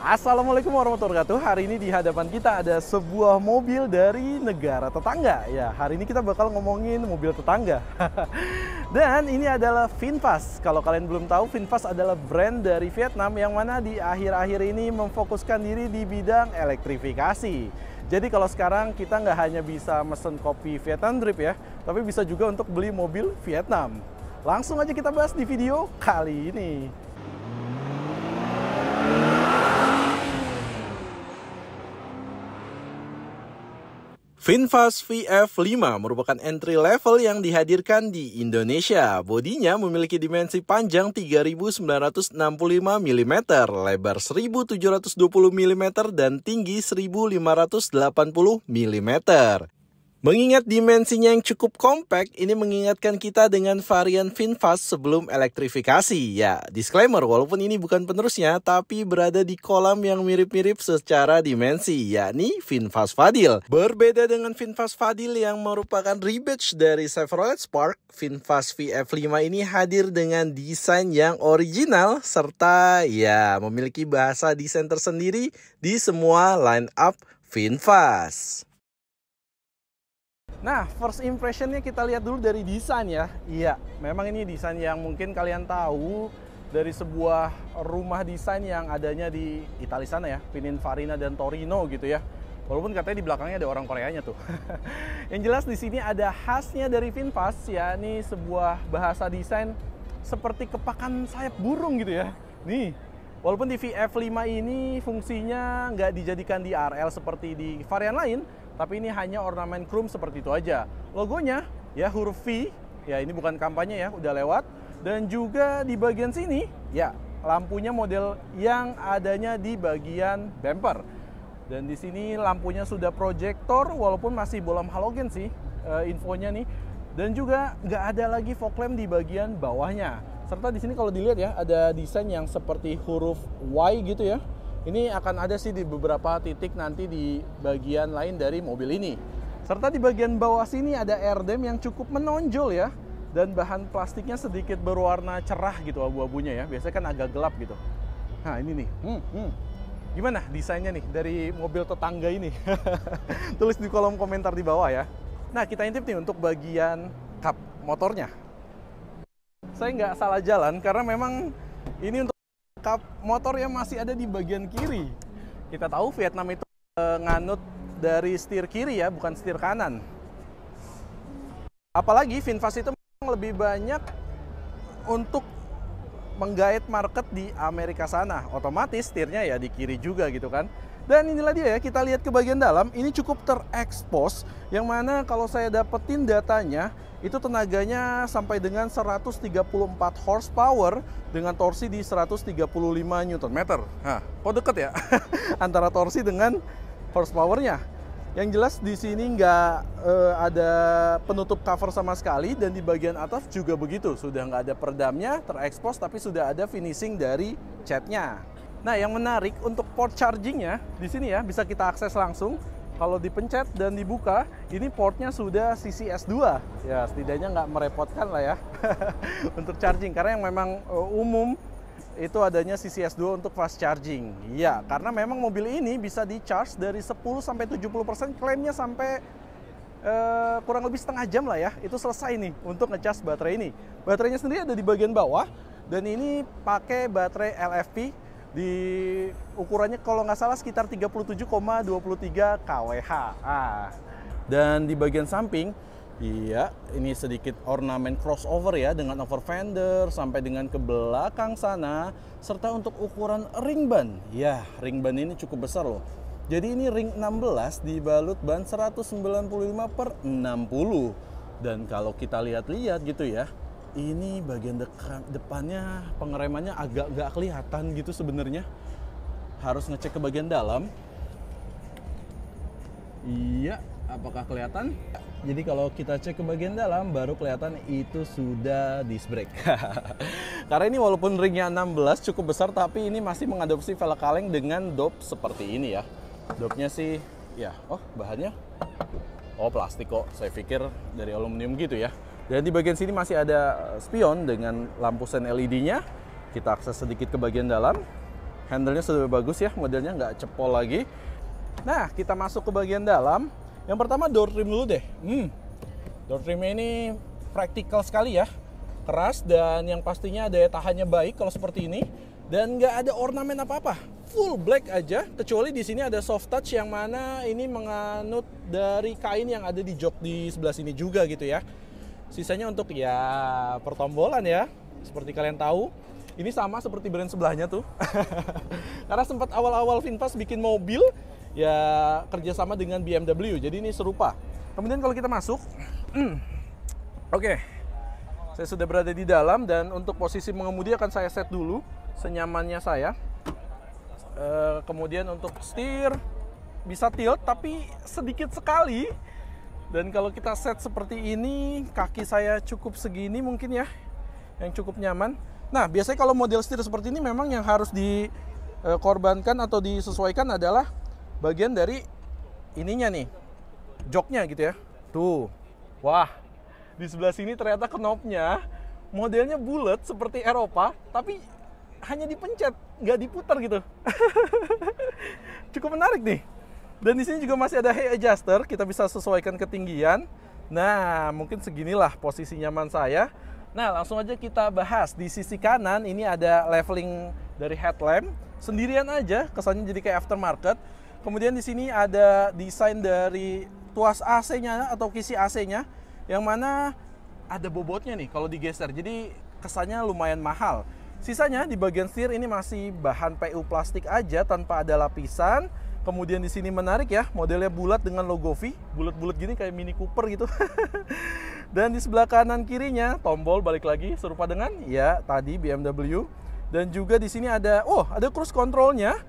Assalamualaikum warahmatullahi wabarakatuh. Hari ini di hadapan kita ada sebuah mobil dari negara tetangga. Ya, hari ini kita bakal ngomongin mobil tetangga. Dan ini adalah VinFast. Kalau kalian belum tahu, VinFast adalah brand dari Vietnam yang mana di akhir-akhir ini memfokuskan diri di bidang elektrifikasi. Jadi kalau sekarang kita nggak hanya bisa mesen kopi Vietnam Drip ya, tapi bisa juga untuk beli mobil Vietnam. Langsung aja kita bahas di video kali ini. VinFast VF5 merupakan entry level yang dihadirkan di Indonesia. Bodinya memiliki dimensi panjang 3965 mm, lebar 1720 mm, dan tinggi 1580 mm. Mengingat dimensinya yang cukup kompak, ini mengingatkan kita dengan varian VinFast sebelum elektrifikasi. Ya, disclaimer, walaupun ini bukan penerusnya, tapi berada di kolam yang mirip-mirip secara dimensi, yakni VinFast Fadil. Berbeda dengan VinFast Fadil yang merupakan rebadge dari Chevrolet Spark, VinFast VF5 ini hadir dengan desain yang original, serta ya memiliki bahasa desain tersendiri di semua line-up VinFast. Nah, first impressionnya kita lihat dulu dari desain ya. Iya, memang ini desain yang mungkin kalian tahu dari sebuah rumah desain yang adanya di Italia sana ya, Pininfarina dan Torino gitu ya. Walaupun katanya di belakangnya ada orang Koreanya tuh. yang jelas di sini ada khasnya dari Vinfast ya, ini sebuah bahasa desain seperti kepakan sayap burung gitu ya. Nih, walaupun di VF5 ini fungsinya nggak dijadikan di RL seperti di varian lain, tapi ini hanya ornamen chrome seperti itu aja. Logonya ya huruf V, ya ini bukan kampanye ya, udah lewat. Dan juga di bagian sini, ya lampunya model yang adanya di bagian bumper. Dan di sini lampunya sudah proyektor, walaupun masih bolam halogen sih e, infonya nih. Dan juga nggak ada lagi fog lamp di bagian bawahnya. Serta di sini kalau dilihat ya ada desain yang seperti huruf Y gitu ya ini akan ada sih di beberapa titik nanti di bagian lain dari mobil ini. Serta di bagian bawah sini ada air dam yang cukup menonjol ya. Dan bahan plastiknya sedikit berwarna cerah gitu abu-abunya ya. Biasanya kan agak gelap gitu. Nah ini nih. Hmm, hmm. Gimana desainnya nih dari mobil tetangga ini? Tulis di kolom komentar di bawah ya. Nah kita intip nih untuk bagian kap motornya. Saya nggak salah jalan karena memang ini untuk kap motor yang masih ada di bagian kiri. Kita tahu Vietnam itu eh, nganut dari setir kiri ya, bukan setir kanan. Apalagi VinFast itu memang lebih banyak untuk menggait market di Amerika sana. Otomatis setirnya ya di kiri juga gitu kan. Dan inilah dia ya, kita lihat ke bagian dalam. Ini cukup terekspos, yang mana kalau saya dapetin datanya, itu tenaganya sampai dengan 134 horsepower dengan torsi di 135 Nm. Nah, kok deket ya antara torsi dengan horsepowernya. Yang jelas di sini nggak eh, ada penutup cover sama sekali dan di bagian atas juga begitu. Sudah nggak ada peredamnya, terekspos tapi sudah ada finishing dari catnya. Nah, yang menarik untuk port chargingnya di sini ya bisa kita akses langsung kalau dipencet dan dibuka, ini portnya sudah CCS2. Ya, setidaknya nggak merepotkan lah ya untuk charging. Karena yang memang eh, umum itu adanya CCS2 untuk fast charging. Ya, karena memang mobil ini bisa di-charge dari 10 sampai 70%, klaimnya sampai Uh, kurang lebih setengah jam lah ya itu selesai nih untuk ngecas baterai ini baterainya sendiri ada di bagian bawah dan ini pakai baterai LFP di ukurannya kalau nggak salah sekitar 37,23 kWh. Ah. Dan di bagian samping, iya ini sedikit ornamen crossover ya dengan over fender sampai dengan ke belakang sana serta untuk ukuran ring ban. Ya, ring ban ini cukup besar loh. Jadi ini ring 16 dibalut ban 195 per 60. Dan kalau kita lihat-lihat gitu ya, ini bagian dekan, depannya pengeremannya agak nggak kelihatan gitu sebenarnya harus ngecek ke bagian dalam iya apakah kelihatan jadi kalau kita cek ke bagian dalam baru kelihatan itu sudah disc brake karena ini walaupun ringnya 16 cukup besar tapi ini masih mengadopsi velg kaleng dengan dop seperti ini ya dopnya sih ya oh bahannya oh plastik kok saya pikir dari aluminium gitu ya dan di bagian sini masih ada eh, spion dengan lampu sen LED-nya. Kita akses sedikit ke bagian dalam. Handlenya sudah bagus ya, modelnya nggak cepol lagi. Nah, kita masuk ke bagian dalam. Yang pertama door trim dulu deh. Hmm, door trim ini praktikal sekali ya. Keras dan yang pastinya daya tahannya baik kalau seperti ini. Dan nggak ada ornamen apa-apa. Full black aja, kecuali di sini ada soft touch yang mana ini menganut dari kain yang ada di jok di sebelah sini juga gitu ya sisanya untuk ya pertombolan ya seperti kalian tahu ini sama seperti brand sebelahnya tuh karena sempat awal-awal Vinfast bikin mobil ya kerjasama dengan BMW jadi ini serupa kemudian kalau kita masuk oke okay. saya sudah berada di dalam dan untuk posisi mengemudi akan saya set dulu senyamannya saya uh, kemudian untuk setir bisa tilt tapi sedikit sekali dan kalau kita set seperti ini, kaki saya cukup segini mungkin ya, yang cukup nyaman. Nah, biasanya kalau model setir seperti ini memang yang harus dikorbankan atau disesuaikan adalah bagian dari ininya nih, joknya gitu ya. Tuh, wah, di sebelah sini ternyata knopnya modelnya bulat seperti Eropa, tapi hanya dipencet, nggak diputar gitu. cukup menarik nih. Dan di sini juga masih ada height adjuster, kita bisa sesuaikan ketinggian. Nah, mungkin seginilah posisi nyaman saya. Nah, langsung aja kita bahas. Di sisi kanan ini ada leveling dari headlamp. Sendirian aja, kesannya jadi kayak aftermarket. Kemudian di sini ada desain dari tuas AC-nya atau kisi AC-nya yang mana ada bobotnya nih kalau digeser. Jadi kesannya lumayan mahal. Sisanya di bagian setir ini masih bahan PU plastik aja tanpa ada lapisan. Kemudian di sini menarik ya, modelnya bulat dengan logo V, bulat-bulat gini kayak Mini Cooper gitu. dan di sebelah kanan kirinya tombol balik lagi serupa dengan ya tadi BMW. Dan juga di sini ada, oh ada cruise controlnya.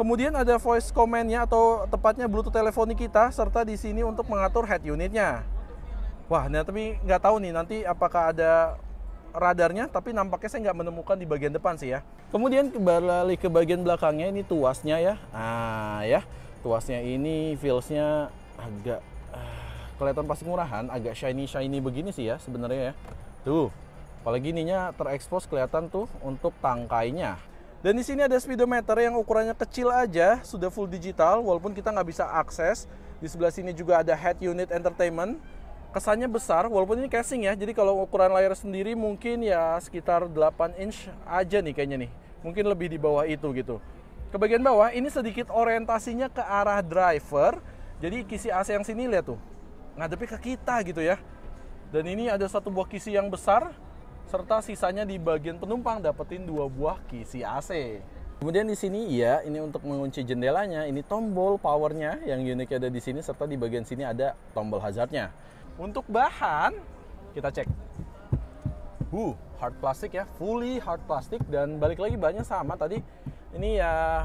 Kemudian ada voice commandnya atau tepatnya Bluetooth teleponi kita serta di sini untuk mengatur head unitnya. Wah, nah tapi nggak tahu nih nanti apakah ada radarnya tapi nampaknya saya nggak menemukan di bagian depan sih ya kemudian kembali ke bagian belakangnya ini tuasnya ya nah ya tuasnya ini feelsnya agak ah, kelihatan pasti murahan agak shiny shiny begini sih ya sebenarnya ya tuh apalagi ininya terekspos kelihatan tuh untuk tangkainya dan di sini ada speedometer yang ukurannya kecil aja sudah full digital walaupun kita nggak bisa akses di sebelah sini juga ada head unit entertainment kesannya besar walaupun ini casing ya jadi kalau ukuran layar sendiri mungkin ya sekitar 8 inch aja nih kayaknya nih mungkin lebih di bawah itu gitu ke bagian bawah ini sedikit orientasinya ke arah driver jadi kisi AC yang sini lihat tuh ngadepi ke kita gitu ya dan ini ada satu buah kisi yang besar serta sisanya di bagian penumpang dapetin dua buah kisi AC Kemudian di sini ya, ini untuk mengunci jendelanya, ini tombol powernya yang unik ada di sini serta di bagian sini ada tombol hazardnya. Untuk bahan, kita cek. Uh, hard plastik ya, fully hard plastik dan balik lagi bahannya sama tadi. Ini ya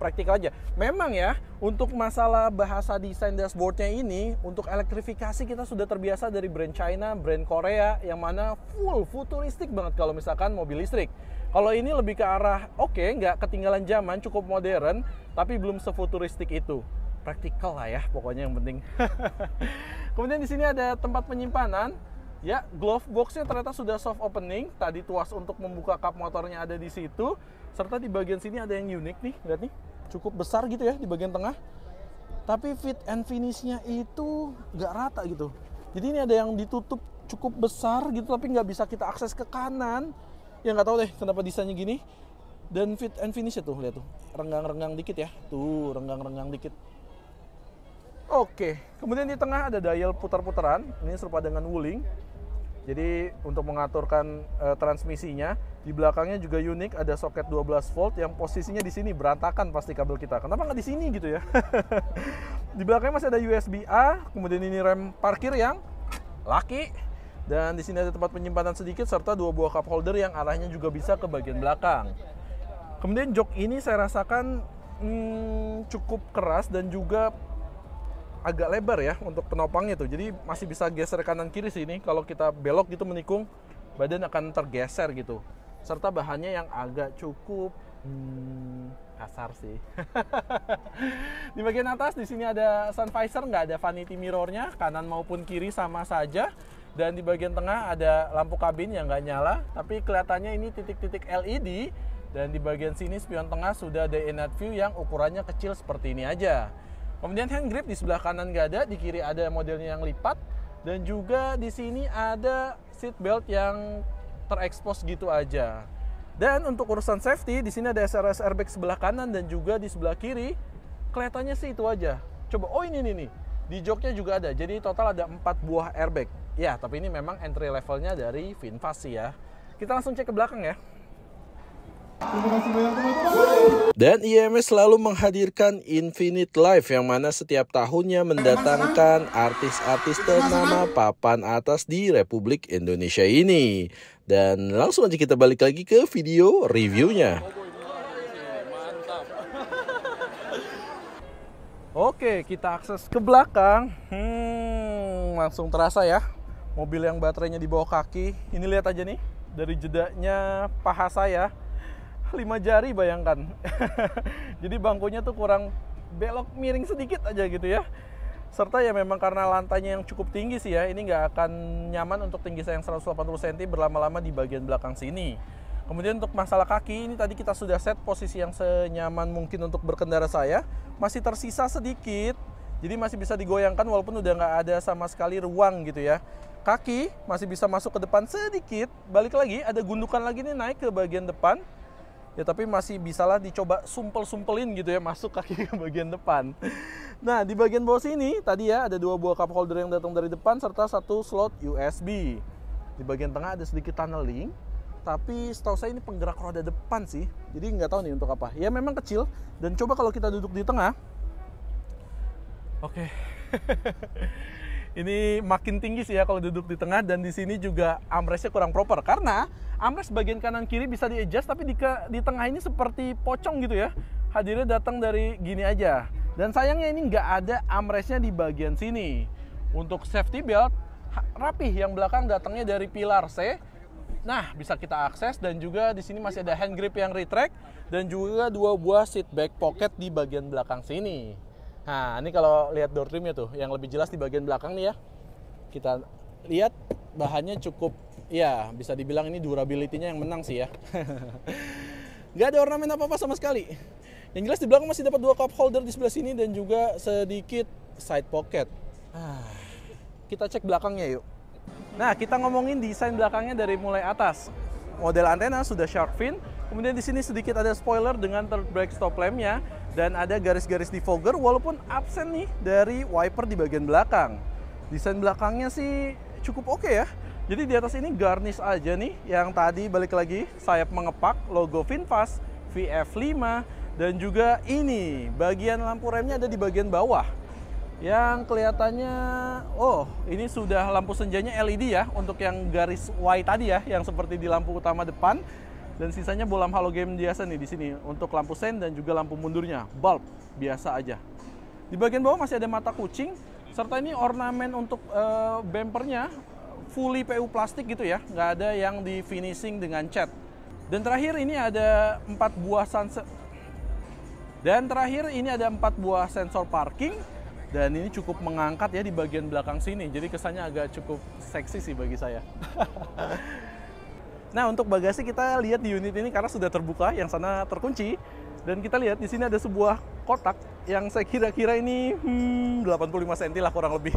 praktikal aja. Memang ya, untuk masalah bahasa desain dashboardnya ini, untuk elektrifikasi kita sudah terbiasa dari brand China, brand Korea, yang mana full futuristik banget kalau misalkan mobil listrik. Kalau ini lebih ke arah, oke, okay, nggak ketinggalan zaman, cukup modern, tapi belum sefuturistik itu. Praktikal lah ya, pokoknya yang penting. Kemudian di sini ada tempat penyimpanan. Ya, glove boxnya ternyata sudah soft opening. Tadi tuas untuk membuka kap motornya ada di situ. Serta di bagian sini ada yang unik nih, lihat nih. Cukup besar gitu ya di bagian tengah. Tapi fit and finishnya itu nggak rata gitu. Jadi ini ada yang ditutup cukup besar gitu, tapi nggak bisa kita akses ke kanan. Ya nggak tahu deh kenapa desainnya gini. Dan fit and finish tuh lihat tuh, renggang-renggang dikit ya. Tuh, renggang-renggang dikit Oke, kemudian di tengah ada dial putar-putaran, ini serupa dengan Wuling. Jadi untuk mengaturkan e, transmisinya, di belakangnya juga unik ada soket 12 volt yang posisinya di sini berantakan pasti kabel kita. Kenapa nggak di sini gitu ya? di belakangnya masih ada USB A, kemudian ini rem parkir yang laki dan di sini ada tempat penyimpanan sedikit serta dua buah cup holder yang arahnya juga bisa ke bagian belakang. Kemudian jok ini saya rasakan hmm, cukup keras dan juga agak lebar ya untuk penopangnya tuh. Jadi masih bisa geser kanan kiri sini Kalau kita belok gitu menikung, badan akan tergeser gitu. Serta bahannya yang agak cukup hmm, kasar sih. di bagian atas di sini ada sun visor, nggak ada vanity mirrornya, kanan maupun kiri sama saja. Dan di bagian tengah ada lampu kabin yang nggak nyala, tapi kelihatannya ini titik-titik LED. Dan di bagian sini spion tengah sudah ada in view yang ukurannya kecil seperti ini aja. Kemudian hand grip di sebelah kanan nggak ada, di kiri ada modelnya yang lipat dan juga di sini ada seat belt yang terekspos gitu aja. Dan untuk urusan safety di sini ada SRS airbag sebelah kanan dan juga di sebelah kiri kelihatannya sih itu aja. Coba oh ini nih nih. Di joknya juga ada. Jadi total ada 4 buah airbag. Ya, tapi ini memang entry levelnya dari VinFast sih ya. Kita langsung cek ke belakang ya. Dan IMS e selalu menghadirkan Infinite Life yang mana setiap tahunnya mendatangkan artis-artis ternama papan atas di Republik Indonesia ini. Dan langsung aja kita balik lagi ke video reviewnya. Oke, kita akses ke belakang. Hmm, langsung terasa ya. Mobil yang baterainya di bawah kaki. Ini lihat aja nih, dari jedanya paha saya lima jari bayangkan jadi bangkunya tuh kurang belok miring sedikit aja gitu ya serta ya memang karena lantainya yang cukup tinggi sih ya ini nggak akan nyaman untuk tinggi saya yang 180 cm berlama-lama di bagian belakang sini kemudian untuk masalah kaki ini tadi kita sudah set posisi yang senyaman mungkin untuk berkendara saya masih tersisa sedikit jadi masih bisa digoyangkan walaupun udah nggak ada sama sekali ruang gitu ya kaki masih bisa masuk ke depan sedikit balik lagi ada gundukan lagi nih naik ke bagian depan ya tapi masih bisalah dicoba sumpel-sumpelin gitu ya masuk kaki ke bagian depan. Nah di bagian bawah sini tadi ya ada dua buah cup holder yang datang dari depan serta satu slot USB. Di bagian tengah ada sedikit tunneling, tapi setahu saya ini penggerak roda depan sih. Jadi nggak tahu nih untuk apa. Ya memang kecil dan coba kalau kita duduk di tengah. Oke. ini makin tinggi sih ya kalau duduk di tengah dan di sini juga armrestnya kurang proper karena amres bagian kanan kiri bisa di adjust tapi di, ke, di tengah ini seperti pocong gitu ya hadirnya datang dari gini aja dan sayangnya ini nggak ada armrestnya di bagian sini untuk safety belt rapih yang belakang datangnya dari pilar C Nah, bisa kita akses dan juga di sini masih ada hand grip yang retract dan juga dua buah seat back pocket di bagian belakang sini. Nah, ini kalau lihat door trimnya tuh, yang lebih jelas di bagian belakang nih ya. Kita lihat bahannya cukup, ya bisa dibilang ini durability-nya yang menang sih ya. Nggak ada ornamen apa-apa sama sekali. Yang jelas di belakang masih dapat dua cup holder di sebelah sini dan juga sedikit side pocket. Ah, kita cek belakangnya yuk. Nah, kita ngomongin desain belakangnya dari mulai atas. Model antena sudah shark fin, kemudian di sini sedikit ada spoiler dengan third brake stop lampnya dan ada garis-garis defogger walaupun absen nih dari wiper di bagian belakang. Desain belakangnya sih cukup oke okay ya. Jadi di atas ini garnish aja nih yang tadi balik lagi sayap mengepak logo VinFast VF5 dan juga ini bagian lampu remnya ada di bagian bawah yang kelihatannya oh ini sudah lampu senjanya LED ya untuk yang garis Y tadi ya yang seperti di lampu utama depan dan sisanya bolam halogen biasa nih di sini untuk lampu sen dan juga lampu mundurnya bulb biasa aja di bagian bawah masih ada mata kucing serta ini ornamen untuk uh, eh, bumpernya fully PU plastik gitu ya nggak ada yang di finishing dengan cat dan terakhir ini ada empat buah sensor dan terakhir ini ada empat buah sensor parking dan ini cukup mengangkat ya di bagian belakang sini jadi kesannya agak cukup seksi sih bagi saya Nah, untuk bagasi kita lihat di unit ini karena sudah terbuka, yang sana terkunci. Dan kita lihat di sini ada sebuah kotak yang saya kira-kira ini hmm, 85 cm lah kurang lebih.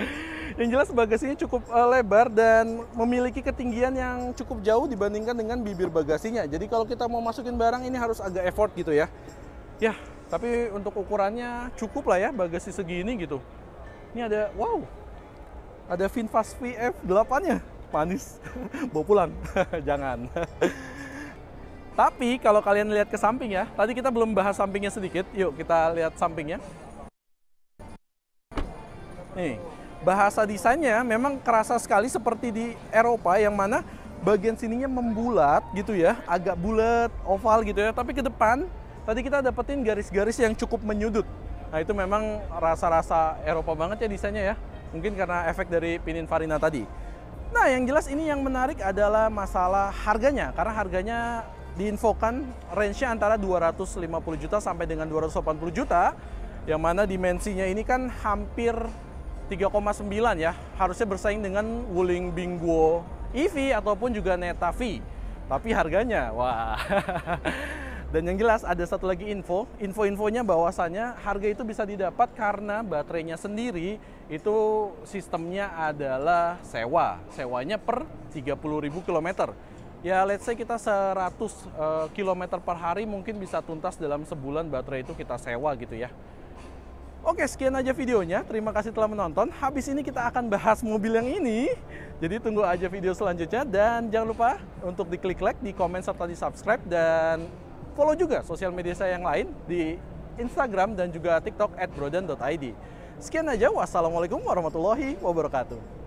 yang jelas bagasinya cukup uh, lebar dan memiliki ketinggian yang cukup jauh dibandingkan dengan bibir bagasinya. Jadi kalau kita mau masukin barang ini harus agak effort gitu ya. Ya, tapi untuk ukurannya cukup lah ya bagasi segini gitu. Ini ada, wow, ada VinFast VF 8-nya manis, bawa pulang. Jangan. Tapi kalau kalian lihat ke samping ya, tadi kita belum bahas sampingnya sedikit. Yuk kita lihat sampingnya. Nih, bahasa desainnya memang kerasa sekali seperti di Eropa yang mana bagian sininya membulat gitu ya, agak bulat, oval gitu ya. Tapi ke depan tadi kita dapetin garis-garis yang cukup menyudut. Nah itu memang rasa-rasa Eropa banget ya desainnya ya. Mungkin karena efek dari Pininfarina tadi. Nah, yang jelas ini yang menarik adalah masalah harganya karena harganya diinfokan range-nya antara 250 juta sampai dengan 280 juta yang mana dimensinya ini kan hampir 3,9 ya. Harusnya bersaing dengan Wuling Binguo EV ataupun juga Neta V. Tapi harganya wah Dan yang jelas ada satu lagi info, info-infonya bahwasannya harga itu bisa didapat karena baterainya sendiri itu sistemnya adalah sewa. Sewanya per 30.000 km. Ya let's say kita 100 eh, km per hari mungkin bisa tuntas dalam sebulan baterai itu kita sewa gitu ya. Oke, sekian aja videonya. Terima kasih telah menonton. Habis ini kita akan bahas mobil yang ini. Jadi tunggu aja video selanjutnya. Dan jangan lupa untuk diklik like, di komen, serta di subscribe. Dan follow juga sosial media saya yang lain di Instagram dan juga TikTok @brodan.id. Sekian aja, wassalamualaikum warahmatullahi wabarakatuh.